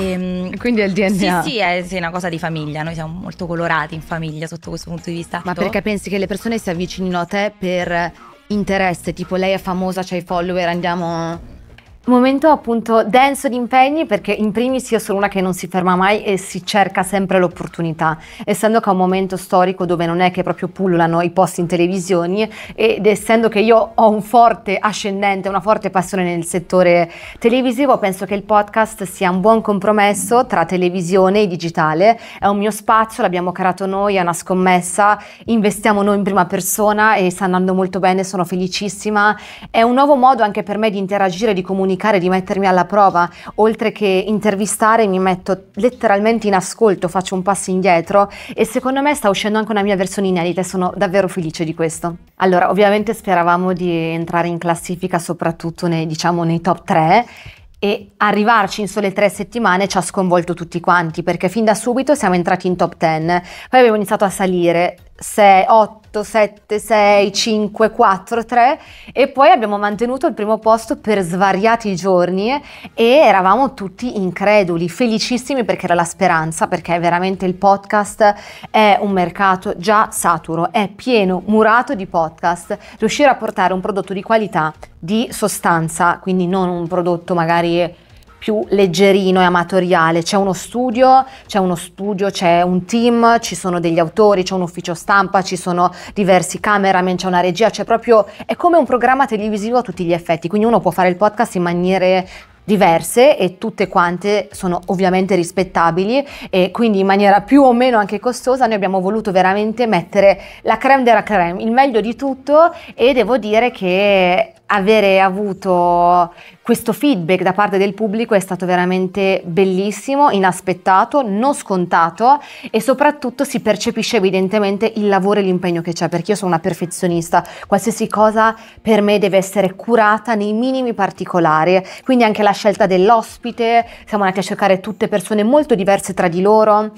Ehm, e, Quindi è il DNA. Sì, sì, è, sì, una cosa di famiglia. Noi siamo molto colorati in famiglia sotto questo punto di vista. Ma perché pensi che le persone si avvicinino a te per interesse? Tipo, lei è famosa, c'ha i follower, andiamo Momento appunto denso di impegni perché in primis io sono una che non si ferma mai e si cerca sempre l'opportunità, essendo che è un momento storico dove non è che proprio pullulano i posti in televisione ed essendo che io ho un forte ascendente, una forte passione nel settore televisivo, penso che il podcast sia un buon compromesso tra televisione e digitale, è un mio spazio, l'abbiamo creato noi, è una scommessa, investiamo noi in prima persona e sta andando molto bene, sono felicissima, è un nuovo modo anche per me di interagire, di comunicare comunicare, di mettermi alla prova, oltre che intervistare mi metto letteralmente in ascolto, faccio un passo indietro e secondo me sta uscendo anche una mia versione inedita e sono davvero felice di questo. Allora, ovviamente speravamo di entrare in classifica soprattutto nei, diciamo, nei top 3 e arrivarci in sole tre settimane ci ha sconvolto tutti quanti perché fin da subito siamo entrati in top 10, poi abbiamo iniziato a salire, 6, 8, 7, 6, 5, 4, 3 e poi abbiamo mantenuto il primo posto per svariati giorni e eravamo tutti increduli, felicissimi perché era la speranza, perché veramente il podcast è un mercato già saturo, è pieno, murato di podcast, riuscire a portare un prodotto di qualità, di sostanza, quindi non un prodotto magari più leggerino e amatoriale. C'è uno studio, c'è uno studio, c'è un team, ci sono degli autori, c'è un ufficio stampa, ci sono diversi cameraman, c'è una regia, c'è proprio è come un programma televisivo a tutti gli effetti, quindi uno può fare il podcast in maniere diverse e tutte quante sono ovviamente rispettabili e quindi in maniera più o meno anche costosa noi abbiamo voluto veramente mettere la creme della creme, il meglio di tutto e devo dire che avere avuto questo feedback da parte del pubblico è stato veramente bellissimo, inaspettato, non scontato e soprattutto si percepisce evidentemente il lavoro e l'impegno che c'è perché io sono una perfezionista, qualsiasi cosa per me deve essere curata nei minimi particolari, quindi anche la scelta dell'ospite, siamo andati a cercare tutte persone molto diverse tra di loro,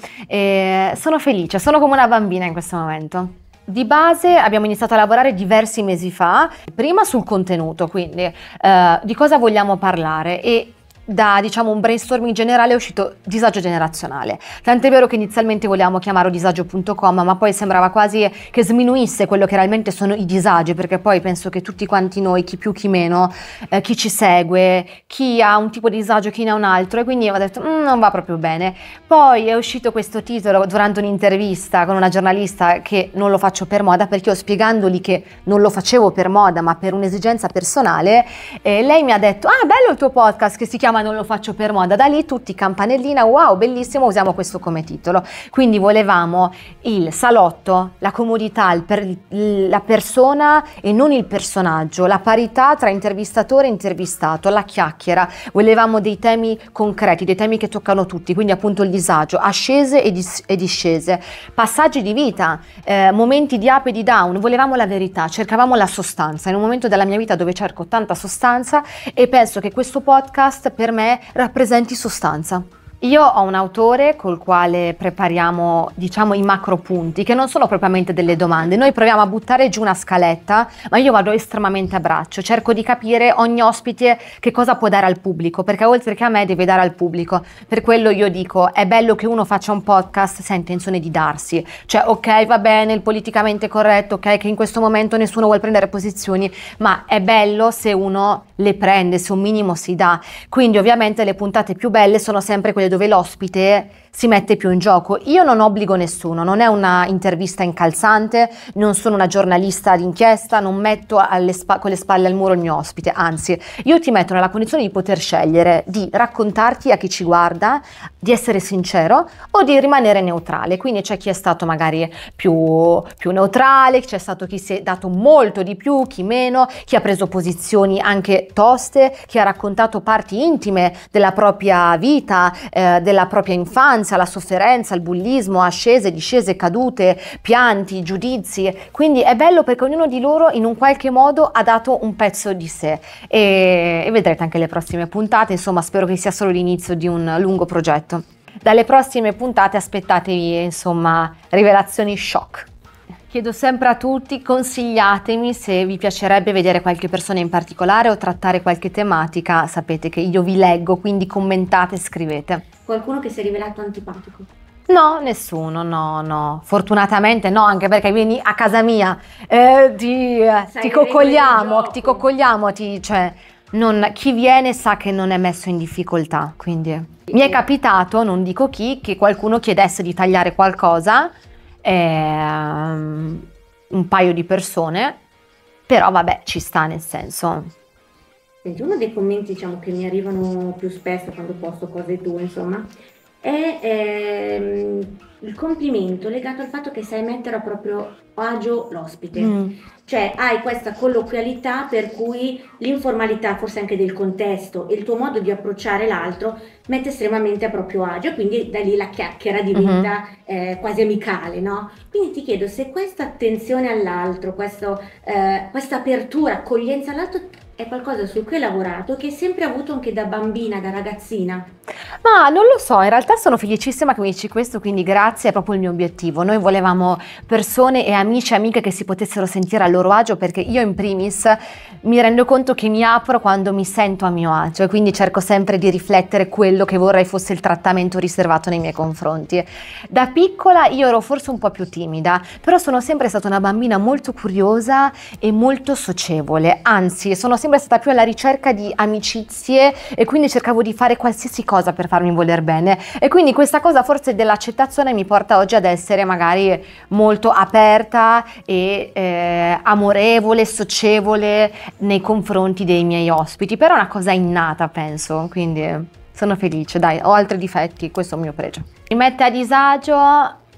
sono felice, sono come una bambina in questo momento. Di base abbiamo iniziato a lavorare diversi mesi fa, prima sul contenuto, quindi eh, di cosa vogliamo parlare e da diciamo un brainstorming generale è uscito disagio generazionale. Tant'è vero che inizialmente volevamo chiamarlo disagio.com, ma poi sembrava quasi che sminuisse quello che realmente sono i disagi, perché poi penso che tutti quanti noi, chi più chi meno, eh, chi ci segue, chi ha un tipo di disagio, chi ne ha un altro, e quindi ho detto mm, non va proprio bene. Poi è uscito questo titolo durante un'intervista con una giornalista che non lo faccio per moda, perché io spiegandogli che non lo facevo per moda, ma per un'esigenza personale, eh, lei mi ha detto "Ah, bello il tuo podcast che si chiama ma non lo faccio per moda. Da lì tutti campanellina, wow, bellissimo, usiamo questo come titolo. Quindi volevamo il salotto, la comodità, per, la persona e non il personaggio, la parità tra intervistatore e intervistato, la chiacchiera. Volevamo dei temi concreti, dei temi che toccano tutti, quindi appunto il disagio, ascese e, dis e discese, passaggi di vita, eh, momenti di up e di down. Volevamo la verità, cercavamo la sostanza. In un momento della mia vita dove cerco tanta sostanza e penso che questo podcast per per me rappresenti sostanza. Io ho un autore col quale prepariamo, diciamo, i macro punti, che non sono propriamente delle domande. Noi proviamo a buttare giù una scaletta, ma io vado estremamente a braccio, cerco di capire ogni ospite che cosa può dare al pubblico, perché oltre che a me deve dare al pubblico. Per quello io dico, è bello che uno faccia un podcast senza intenzione di darsi. Cioè, ok, va bene, il politicamente corretto, ok, che in questo momento nessuno vuole prendere posizioni, ma è bello se uno le prende, se un minimo si dà. Quindi ovviamente le puntate più belle sono sempre quelle dove l'ospite si mette più in gioco. Io non obbligo nessuno, non è una intervista incalzante, non sono una giornalista d'inchiesta, non metto spa- con le spalle al muro il mio ospite, anzi io ti metto nella condizione di poter scegliere di raccontarti a chi ci guarda, di essere sincero o di rimanere neutrale. Quindi c'è chi è stato magari più, più neutrale, c'è stato chi si è dato molto di più, chi meno, chi ha preso posizioni anche toste, chi ha raccontato parti intime della propria vita, eh, della propria infanzia l'ignoranza, la sofferenza, il bullismo, ascese, discese, cadute, pianti, giudizi. Quindi è bello perché ognuno di loro in un qualche modo ha dato un pezzo di sé e, e vedrete anche le prossime puntate, insomma spero che sia solo l'inizio di un lungo progetto. Dalle prossime puntate aspettatevi insomma rivelazioni shock. Chiedo sempre a tutti, consigliatemi se vi piacerebbe vedere qualche persona in particolare o trattare qualche tematica, sapete che io vi leggo, quindi commentate e scrivete. Qualcuno che si è rivelato antipatico? No, nessuno, no, no. Fortunatamente no, anche perché vieni a casa mia, eh, ti, eh, ti coccoliamo, ti coccoliamo, ti, cioè, non, chi viene sa che non è messo in difficoltà, quindi... Mi è capitato, non dico chi, che qualcuno chiedesse di tagliare qualcosa ehm, un paio di persone, però vabbè ci sta nel senso. Senti, uno dei commenti diciamo, che mi arrivano più spesso quando posto cose tue, insomma, è ehm, il complimento legato al fatto che sai mettere a proprio agio l'ospite. Mm. Cioè hai questa colloquialità per cui l'informalità, forse anche del contesto e il tuo modo di approcciare l'altro mette estremamente a proprio agio e quindi da lì la chiacchiera diventa mm-hmm. eh, quasi amicale, no? Quindi ti chiedo se questa attenzione all'altro, questo, eh, questa apertura, accoglienza all'altro è qualcosa su cui hai lavorato che hai sempre avuto anche da bambina, da ragazzina. Ma non lo so, in realtà sono felicissima che mi dici questo, quindi grazie, è proprio il mio obiettivo. Noi volevamo persone e amici e amiche che si potessero sentire a loro agio perché io in primis mi rendo conto che mi apro quando mi sento a mio agio e quindi cerco sempre di riflettere quello che vorrei fosse il trattamento riservato nei miei confronti. Da piccola io ero forse un po' più timida, però sono sempre stata una bambina molto curiosa e molto socievole, anzi sono sempre stata più alla ricerca di amicizie e quindi cercavo di fare qualsiasi cosa per farmi voler bene. E quindi questa cosa forse dell'accettazione mi porta oggi ad essere magari molto aperta e eh, amorevole, socievole nei confronti dei miei ospiti, però è una cosa innata penso, quindi sono felice, dai, ho altri difetti, questo è un mio pregio. Mi mette a disagio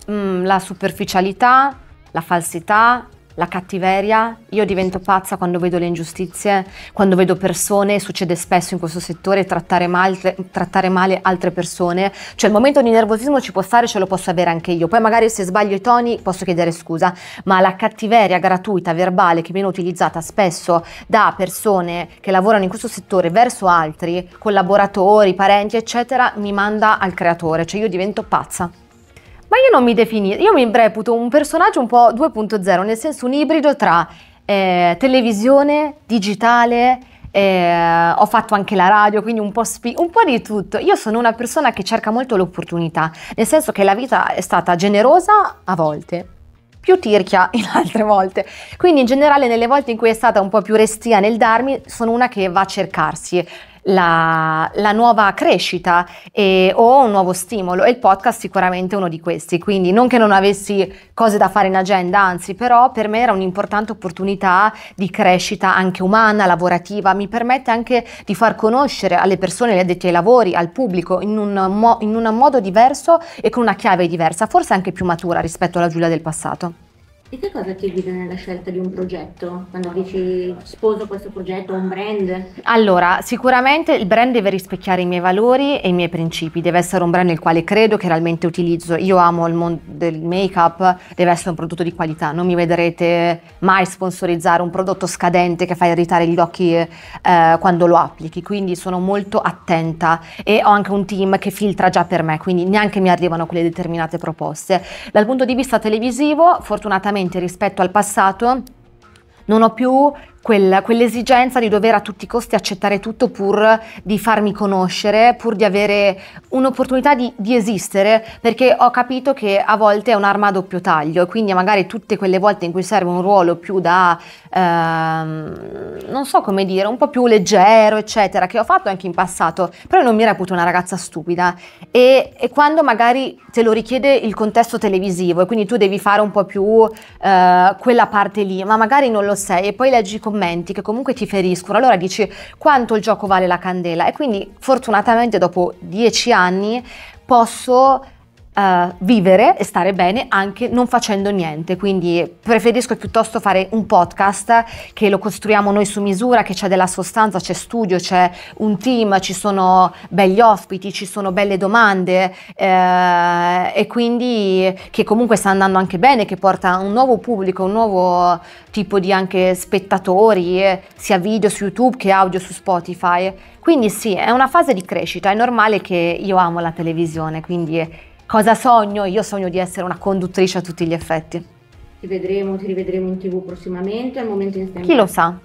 mh, mm, la superficialità, la falsità, la cattiveria, io divento pazza quando vedo le ingiustizie, quando vedo persone, succede spesso in questo settore, trattare male, trattare male altre persone, cioè il momento di nervosismo ci può stare, ce lo posso avere anche io, poi magari se sbaglio i toni posso chiedere scusa, ma la cattiveria gratuita, verbale, che viene utilizzata spesso da persone che lavorano in questo settore verso altri, collaboratori, parenti, eccetera, mi manda al creatore, cioè io divento pazza non mi definisco, io mi reputo un personaggio un po' 2.0, nel senso un ibrido tra eh, televisione, digitale, eh, ho fatto anche la radio, quindi un po, un po', di tutto. Io sono una persona che cerca molto l'opportunità, nel senso che la vita è stata generosa a volte, più tirchia in altre volte. Quindi in generale nelle volte in cui è stata un po' più restia nel darmi, sono una che va a cercarsi la, la nuova crescita e, o un nuovo stimolo e il podcast sicuramente è uno di questi, quindi non che non avessi cose da fare in agenda, anzi però per me era un'importante opportunità di crescita anche umana, lavorativa, mi permette anche di far conoscere alle persone, gli addetti ai lavori, al pubblico in un, mo- in un modo diverso e con una chiave diversa, forse anche più matura rispetto alla Giulia del passato. E che cosa ti guida nella scelta di un progetto? Quando dici sposo questo progetto o un brand? Allora, sicuramente il brand deve rispecchiare i miei valori e i miei principi, deve essere un brand nel quale credo che realmente utilizzo. Io amo il mondo del make-up, deve essere un prodotto di qualità, non mi vedrete mai sponsorizzare un prodotto scadente che fa irritare gli occhi eh, quando lo applichi, quindi sono molto attenta e ho anche un team che filtra già per me, quindi neanche mi arrivano quelle determinate proposte. Dal punto di vista televisivo, fortunatamente sicuramente rispetto al passato non ho più quel, quell'esigenza di dover a tutti i costi accettare tutto pur di farmi conoscere, pur di avere un'opportunità di, di esistere, perché ho capito che a volte è un'arma a doppio taglio e quindi magari tutte quelle volte in cui serve un ruolo più da, ehm, non so come dire, un po' più leggero, eccetera, che ho fatto anche in passato, però non mi reputo una ragazza stupida e, e quando magari te lo richiede il contesto televisivo e quindi tu devi fare un po' più eh, quella parte lì, ma magari non lo sei e poi leggi come commenti che comunque ti feriscono, allora dici quanto il gioco vale la candela e quindi fortunatamente dopo dieci anni posso uh, vivere e stare bene anche non facendo niente, quindi preferisco piuttosto fare un podcast che lo costruiamo noi su misura, che c'è della sostanza, c'è studio, c'è un team, ci sono belli ospiti, ci sono belle domande eh, e quindi che comunque sta andando anche bene, che porta un nuovo pubblico, un nuovo tipo di anche spettatori, sia video su YouTube che audio su Spotify. Quindi sì, è una fase di crescita, è normale che io amo la televisione, quindi Cosa sogno? Io sogno di essere una conduttrice a tutti gli effetti. Ti vedremo, ti rivedremo in tv prossimamente, al momento in tempo. Chi lo sa?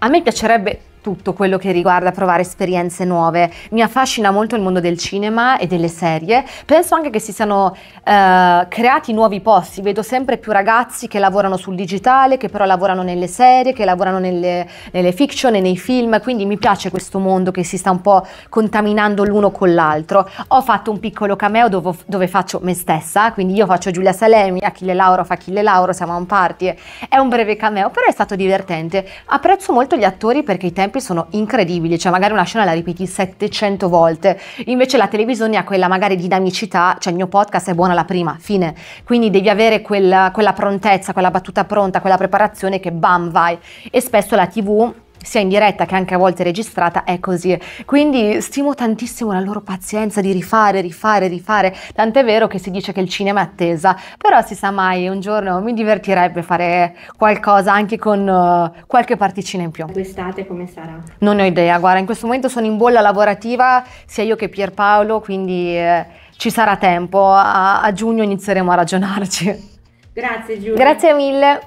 A me piacerebbe tutto quello che riguarda provare esperienze nuove. Mi affascina molto il mondo del cinema e delle serie. Penso anche che si siano eh, creati nuovi posti. Vedo sempre più ragazzi che lavorano sul digitale, che però lavorano nelle serie, che lavorano nelle, nelle fiction e nei film. Quindi mi piace questo mondo che si sta un po' contaminando l'uno con l'altro. Ho fatto un piccolo cameo dove, dove, faccio me stessa, quindi io faccio Giulia Salemi, Achille Lauro fa Achille Lauro, siamo a un party. È un breve cameo, però è stato divertente. Apprezzo molto gli attori perché i tempi tempi sono incredibili, cioè magari una scena la ripeti 700 volte, invece la televisione ha quella magari dinamicità, cioè il mio podcast è buona la prima, fine, quindi devi avere quella, quella prontezza, quella battuta pronta, quella preparazione che bam vai e spesso la tv sia in diretta che anche a volte registrata, è così. Quindi stimo tantissimo la loro pazienza di rifare, rifare, rifare. Tant'è vero che si dice che il cinema è attesa, però si sa mai, un giorno mi divertirebbe fare qualcosa anche con uh, qualche particina in più. L'estate come sarà? Non ho idea, guarda, in questo momento sono in bolla lavorativa sia io che Pierpaolo, quindi eh, ci sarà tempo. A, a giugno inizieremo a ragionarci. Grazie Giulia. Grazie mille.